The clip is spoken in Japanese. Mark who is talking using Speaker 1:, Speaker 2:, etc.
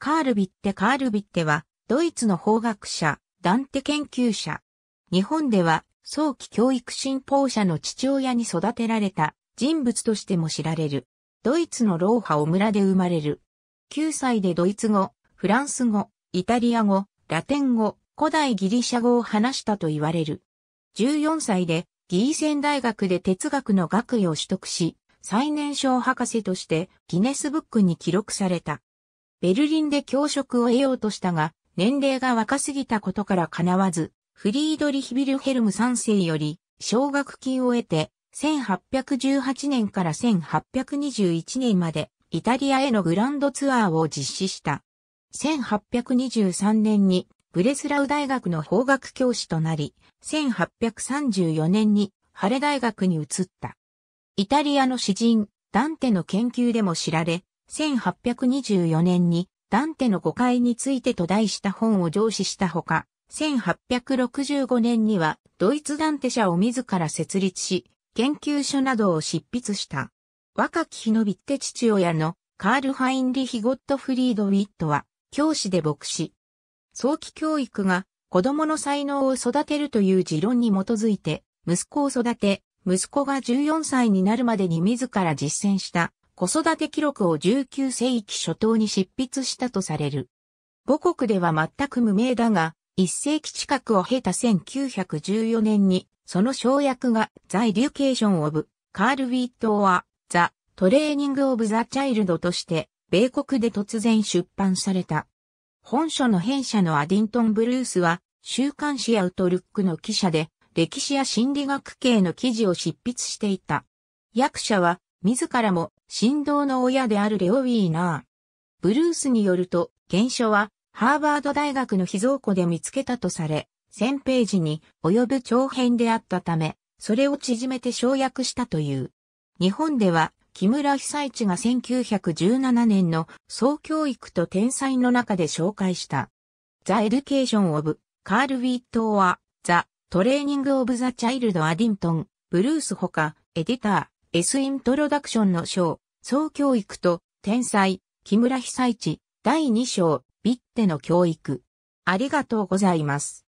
Speaker 1: カールビッテ・カールビッテは、ドイツの法学者、ダンテ研究者。日本では、早期教育信奉者の父親に育てられた人物としても知られる。ドイツのローハオ村で生まれる。9歳でドイツ語、フランス語、イタリア語、ラテン語、古代ギリシャ語を話したと言われる。14歳でギーセン大学で哲学の学位を取得し、最年少博士としてギネスブックに記録された。ベルリンで教職を得ようとしたが、年齢が若すぎたことから叶わず、フリードリヒ・ビルヘルム3世より、奨学金を得て、1818年から1821年まで、イタリアへのグランドツアーを実施した。1823年に、ブレスラウ大学の法学教師となり、1834年に、ハレ大学に移った。イタリアの詩人、ダンテの研究でも知られ、1824年にダンテの誤解についてと題した本を上司したほか、1865年にはドイツダンテ社を自ら設立し、研究書などを執筆した。若き日のビッテ父親のカール・ハインリヒ・ゴットフリード・ウィットは教師で牧師。早期教育が子供の才能を育てるという持論に基づいて、息子を育て、息子が14歳になるまでに自ら実践した子育て記録を19世紀初頭に執筆したとされる。母国では全く無名だが、一世紀近くを経た1914年に、その省略がザ・エデュケーション・オブ・カール・ウィットア・ザ・トレーニング・オブ・ザ・チャイルドとして、米国で突然出版された。本書の編者のアディントン・ブルースは、週刊誌アウトルックの記者で、歴史や心理学系の記事を執筆していた。役者は、自らも神童の親であるレオウィーナー。ブルースによると、原書はハーバード大学の秘蔵庫で見つけたとされ、1000ページに及ぶ長編であったため、それを縮めて省略したという。日本では、木村被災地が1917年の総教育と天才の中で紹介した。The Education of Carl Witt or The Training of the Child Addington ブルースほか、エディター、S イントロダクションの章、総教育と、天才、木村被災地、第2章、ビッテの教育。ありがとうございます。